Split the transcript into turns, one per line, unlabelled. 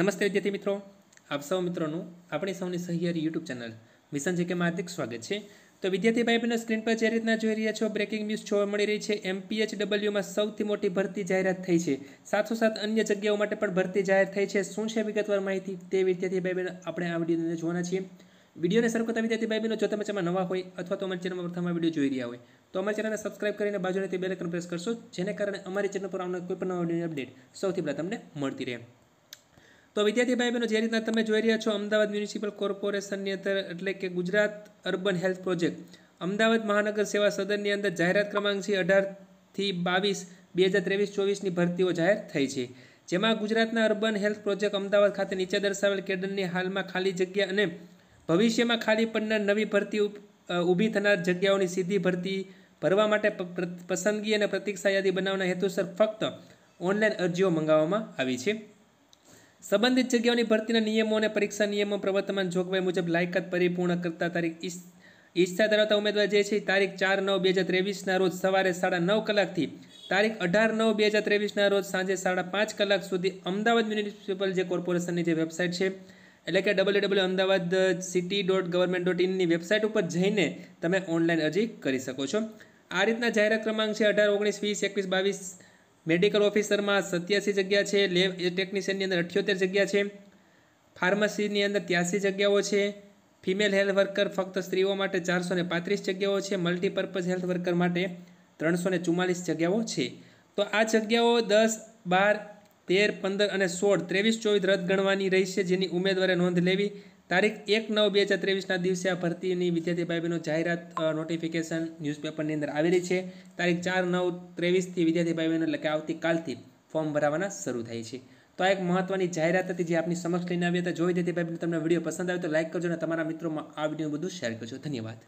નમસ્તે વિદ્યાર્થી મિત્રો આપ સૌ મિત્રોનું આપણી સૌની સહિયારી યુટ્યુબ ચેનલ મિશન કે હાર્દિક સ્વાગત છે તો વિદ્યાર્થી ભાઈ બહેનો સ્ક્રીન પર જે રીતના જોઈ રહ્યા છો બ્રેકિંગ ન્યૂઝ જોવા મળી રહી છે એમપીએચ ડબલ્યુમાં સૌથી મોટી ભરતી જાહેરાત થઈ છે સાથો સાથ અન્ય જગ્યાઓ માટે પણ ભરતી જાહેર થઈ છે શું છે વિગતવાર માહિતી તે વિદ્યાર્થી ભાઈ બહેનો આપણે આ વિડીયોને જોવાના છીએ વિડીયોને શરૂ કરતા વિદ્યાર્થી ભાઈ બહેનો જો તમે ચેનલમાં નવા હોય અથવા તો અમારી ચેનલમાં પ્રથમ વિડીયો જોઈ રહ્યા હોય તો અમારી ચેનલને સબસ્ક્રાઇબ કરીને બાજુને તે બેલેકન પ્રેસ કરશો જેને કારણે અમારી ચેનલ પર આવનાર કોઈ પણ નવા વિડીયોની અપડેટ સૌથી પહેલાં તમને મળતી રહે તો વિદ્યાર્થી ભાઈ બહેનો જે રીતના તમે જોઈ રહ્યા છો અમદાવાદ મ્યુનિસિપલ કોર્પોરેશનની અંદર એટલે કે Gujarat urban health project Ahmedabad મહાનગર સેવા સદનની અંદર જાહેરાત ક્રમાંક છે અઢારથી બાવીસ બે હજાર ત્રેવીસ ચોવીસની ભરતીઓ જાહેર થઈ છે જેમાં ગુજરાતના અર્બન હેલ્થ પ્રોજેક્ટ અમદાવાદ ખાતે નીચે દર્શાવેલ કેડરની હાલમાં ખાલી જગ્યા અને ભવિષ્યમાં ખાલી પડનાર નવી ભરતી ઊભી થનાર જગ્યાઓની સીધી ભરતી ભરવા માટે પસંદગી અને પ્રતીક્ષા યાદી બનાવવાના હેતુસર ફક્ત ઓનલાઈન અરજીઓ મંગાવવામાં આવી છે સંબંધિત જગ્યાઓની ભરતીના નિયમો અને પરીક્ષા નિયમો પ્રવર્તમાન જોગવાઈ મુજબ લાયકાત પરિપૂર્ણ કરતા તારીખ ઈચ્છા ધરાવતા ઉમેદવાર જે છે તારીખ ચાર નવ બે હજાર ત્રેવીસના રોજ સવારે સાડા નવ કલાકથી તારીખ અઢાર નવ બે હજાર ત્રેવીસના રોજ સાંજે સાડા પાંચ કલાક સુધી અમદાવાદ મ્યુનિસિપલ જે કોર્પોરેશનની જે વેબસાઇટ છે એટલે કે W W Ahmedabad city dot government dot ઇનની વેબસાઇટ ઉપર જઈને તમે ઓનલાઈન અરજી કરી શકો છો આ રીતના જાહેરાત ક્રમાંક છે અઢાર ઓગણીસ વીસ એકવીસ બાવીસ મેડિકલ ઓફિસરમાં સત્યાસી જગ્યા છે લેબ ટેકનિશિયનની અંદર અઠ્યોતેર જગ્યા છે ફાર્મસીની અંદર ત્યાસી જગ્યાઓ છે ફિમેલ હેલ્થ વર્કર ફક્ત સ્ત્રીઓ માટે ચારસો ને પાંત્રીસ જગ્યાઓ છે મલ્ટીપર્પઝ હેલ્થ વર્કર માટે ત્રણસો ને ચુમ્માલીસ જગ્યાઓ છે તો આ જગ્યાઓ દસ બાર તેર પંદર અને સોળ ત્રેવીસ ચોવીસ રદ ગણવાની રહી છે જેની ઉમેદવારે નોંધ લેવી તારીખ એક નવ બે હજાર ત્રેવીસના દિવસે આ ભરતીની વિદ્યાર્થી ભાઈ જાહેરાત નોટિફિકેશન ન્યૂઝપેપરની અંદર આવેલી છે તારીખ ચાર નવ ત્રેવીસથી વિદ્યાર્થી ભાઈ બહેનો એટલે આવતીકાલથી ફોર્મ ભરાવાના શરૂ થાય છે તો આ એક મહત્વની જાહેરાત હતી જે આપની સમક્ષ લઈને આવી હતા જોઈ દેતી ભાઈ તમને વિડીયો પસંદ આવે તો લાઇક કરજો અને તમારા મિત્રોમાં આ વિડીયો બધું શેર કરજો ધન્યવાદ